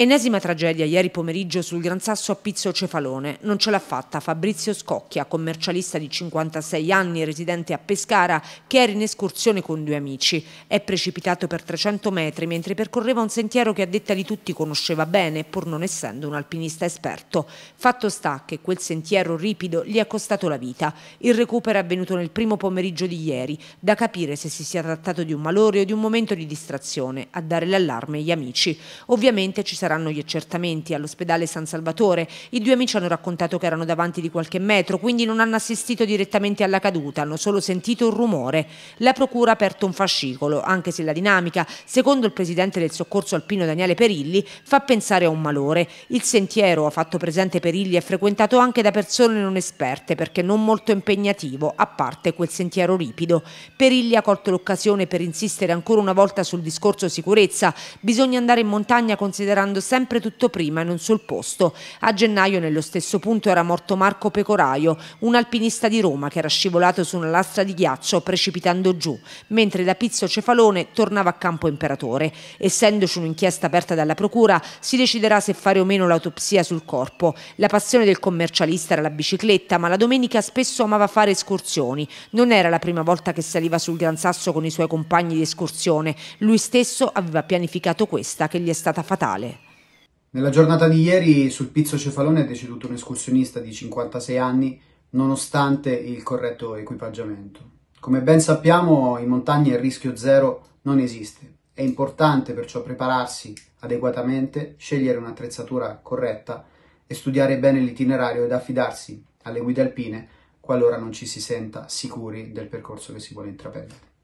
Ennesima tragedia ieri pomeriggio sul Gran Sasso a Pizzo Cefalone. Non ce l'ha fatta Fabrizio Scocchia, commercialista di 56 anni, residente a Pescara, che era in escursione con due amici. È precipitato per 300 metri mentre percorreva un sentiero che a detta di tutti conosceva bene, pur non essendo un alpinista esperto. Fatto sta che quel sentiero ripido gli ha costato la vita. Il recupero è avvenuto nel primo pomeriggio di ieri, da capire se si sia trattato di un malore o di un momento di distrazione, a dare l'allarme agli amici. Ovviamente ci sarà saranno gli accertamenti all'ospedale San Salvatore. I due amici hanno raccontato che erano davanti di qualche metro, quindi non hanno assistito direttamente alla caduta, hanno solo sentito un rumore. La procura ha aperto un fascicolo, anche se la dinamica, secondo il presidente del soccorso alpino Daniele Perilli, fa pensare a un malore. Il sentiero, ha fatto presente Perilli, è frequentato anche da persone non esperte perché non molto impegnativo, a parte quel sentiero ripido. Perilli ha colto l'occasione per insistere ancora una volta sul discorso sicurezza. Bisogna andare in montagna considerando facendo sempre tutto prima e non sul posto. A gennaio nello stesso punto era morto Marco Pecoraio, un alpinista di Roma che era scivolato su una lastra di ghiaccio precipitando giù, mentre da Pizzo Cefalone tornava a Campo Imperatore. Essendoci un'inchiesta aperta dalla Procura, si deciderà se fare o meno l'autopsia sul corpo. La passione del commercialista era la bicicletta, ma la domenica spesso amava fare escursioni. Non era la prima volta che saliva sul Gran Sasso con i suoi compagni di escursione. Lui stesso aveva pianificato questa che gli è stata fatale. Nella giornata di ieri sul Pizzo Cefalone è deceduto un escursionista di 56 anni nonostante il corretto equipaggiamento. Come ben sappiamo in montagna il rischio zero non esiste. È importante perciò prepararsi adeguatamente, scegliere un'attrezzatura corretta e studiare bene l'itinerario ed affidarsi alle guide alpine qualora non ci si senta sicuri del percorso che si vuole intraprendere.